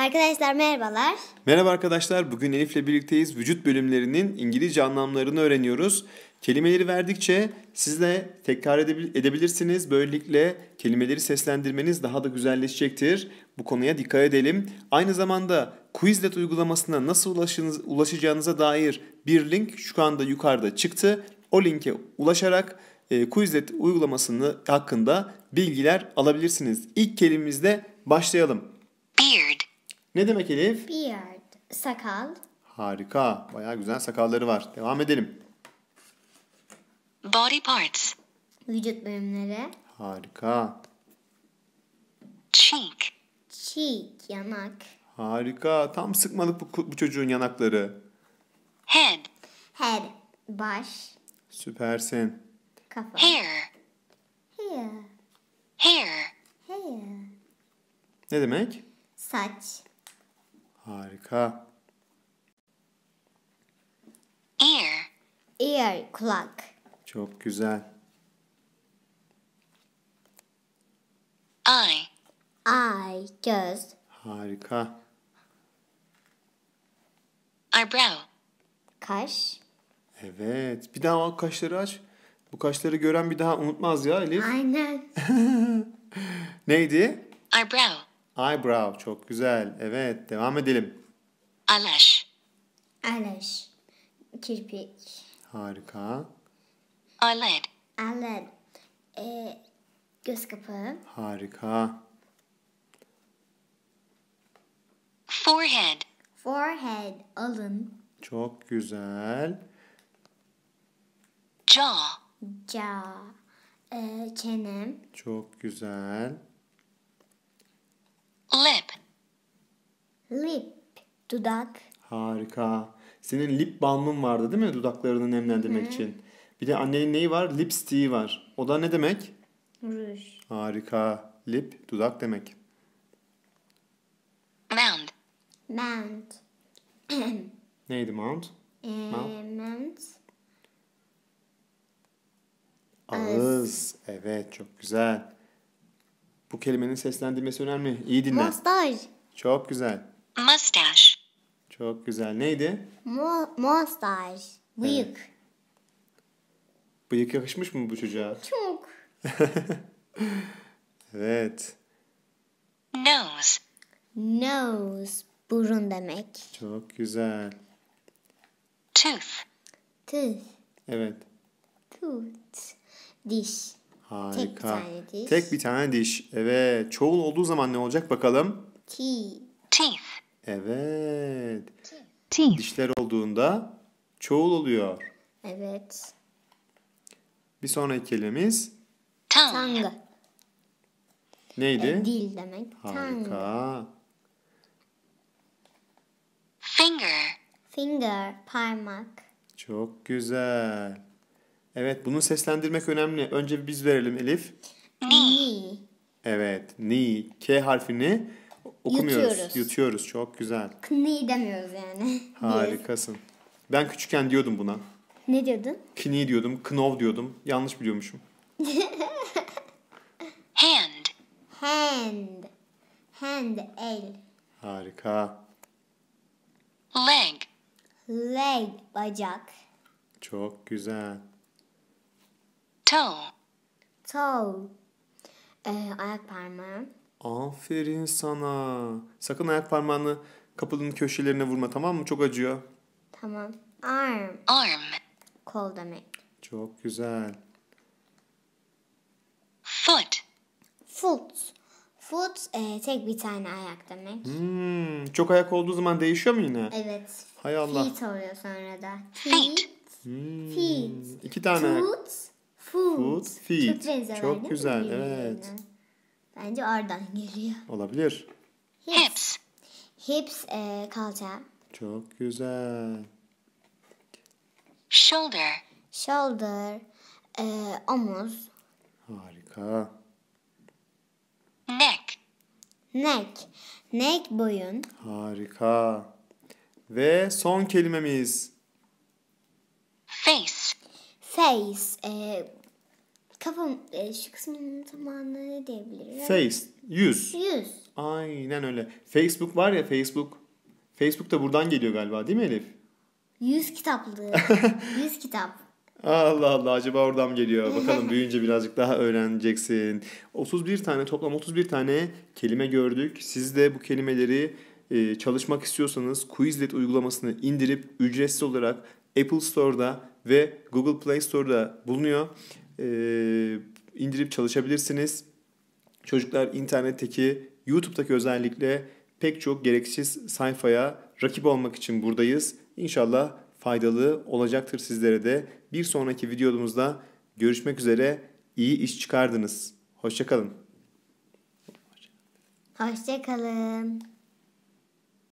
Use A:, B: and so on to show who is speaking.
A: Arkadaşlar merhabalar.
B: Merhaba arkadaşlar. Bugün Elif'le birlikteyiz. Vücut bölümlerinin İngilizce anlamlarını öğreniyoruz. Kelimeleri verdikçe siz de tekrar edebilirsiniz. Böylelikle kelimeleri seslendirmeniz daha da güzelleşecektir. Bu konuya dikkat edelim. Aynı zamanda Quizlet uygulamasına nasıl ulaşınız, ulaşacağınıza dair bir link şu anda yukarıda çıktı. O linke ulaşarak e, Quizlet uygulamasını hakkında bilgiler alabilirsiniz. İlk kelimemizle başlayalım. Ne demek Elif?
A: Beard. Sakal.
B: Harika. Bayağı güzel sakalları var. Devam edelim.
A: Body parts. Vücut bölümleri.
B: Harika.
A: Cheek. Cheek. Yanak.
B: Harika. Tam sıkmalık bu, bu çocuğun yanakları.
A: Head. Head. Baş.
B: Süpersin.
A: Kafa. Hair. Hair. Hair. Hair. Ne demek? Saç.
B: Harika.
A: Ear. Ear, kulak.
B: Çok güzel.
A: Eye. Eye, göz.
B: Harika.
A: Eyebrow. Kaş.
B: Evet. Bir daha kaşları aç. Bu kaşları gören bir daha unutmaz ya Elif.
A: Aynen.
B: Neydi? Eyebrow. Eyebrow. Çok güzel. Evet. Devam edelim.
A: Alaş. Alaş. Kirpik.
B: Harika.
A: Eyelid. Eyelid. Ee, göz kapağı.
B: Harika.
A: Forehead. Forehead. Alın.
B: Çok güzel.
A: Jaw. Jaw. Ee, çenem.
B: Çok güzel.
A: Lip. Dudak.
B: Harika. Senin lip balmın vardı değil mi dudaklarını nemlendirmek Hı-hı. için? Bir de annenin neyi var? Lipstiği var. O da ne demek? Ruj. Harika. Lip dudak demek.
A: Mound. Mound.
B: Neydi mount?
A: E, mount. mount. Ağız.
B: Evet çok güzel. Bu kelimenin seslendirmesi önemli. İyi dinle. Mustache. Çok güzel.
A: Mustache.
B: Çok güzel. Neydi?
A: Mo mustache. Bıyık. Evet.
B: Bıyık yakışmış mı bu çocuğa? Çok. evet.
A: Nose. Nose. Burun demek.
B: Çok güzel.
A: Tooth. Tooth. Evet. Tooth. Diş.
B: Harika. Tek bir tane diş. Tek bir tane diş. Evet. Çoğul olduğu zaman ne olacak bakalım?
A: Teeth. Teeth.
B: Evet. Teeth. Dişler olduğunda çoğul oluyor.
A: Evet.
B: Bir sonraki kelimemiz
A: tongue.
B: Neydi? E, dil
A: demek. Harika. Finger. Finger, parmak.
B: Çok güzel. Evet, bunu seslendirmek önemli. Önce biz verelim Elif.
A: Ni.
B: Evet, ni. K harfini Okumuyoruz. Yutuyoruz. Yutuyoruz. Çok güzel.
A: Kni demiyoruz yani.
B: Harikasın. Ben küçükken diyordum buna. Ne diyordun? Kni diyordum. Knov diyordum. Yanlış biliyormuşum.
A: Hand. Hand. Hand. El.
B: Harika.
A: Leg. Leg. Bacak.
B: Çok güzel.
A: Toe. Toe. Ee, ayak parmağı.
B: Aferin sana. Sakın ayak parmağını kapının köşelerine vurma tamam mı? Çok acıyor.
A: Tamam. Arm. Arm. Kol demek.
B: Çok güzel.
A: Foot. Foot. Foot e, tek bir tane ayak demek.
B: Hmm, çok ayak olduğu zaman değişiyor mu yine? Evet. Hay Allah. Feet
A: oluyor sonra da. Feet.
B: Hmm. Feet. İki tane Foot.
A: Foot. Foot. Feet. Çok, benziyor, Çok güzel evet. Birbirine. Bence oradan geliyor. Olabilir. Hips. Hips e, kalça.
B: Çok güzel.
A: Shoulder. Shoulder. E, omuz.
B: Harika.
A: Neck. Neck. Neck boyun.
B: Harika. Ve son kelimemiz.
A: Face. Face. E, Kafam e, şu kısmının tamamını ne diyebilirim? Face, yüz. Yüz.
B: Aynen öyle. Facebook var ya Facebook. Facebook da buradan geliyor galiba değil mi Elif?
A: Yüz kitaplığı. yüz
B: kitap. Allah Allah acaba oradan geliyor. Bakalım büyüyünce birazcık daha öğreneceksin. 31 tane toplam 31 tane kelime gördük. Siz de bu kelimeleri e, çalışmak istiyorsanız Quizlet uygulamasını indirip ücretsiz olarak Apple Store'da ve Google Play Store'da bulunuyor e, indirip çalışabilirsiniz. Çocuklar internetteki, YouTube'daki özellikle pek çok gereksiz sayfaya rakip olmak için buradayız. İnşallah faydalı olacaktır sizlere de. Bir sonraki videomuzda görüşmek üzere. İyi iş çıkardınız. Hoşçakalın.
A: Hoşçakalın.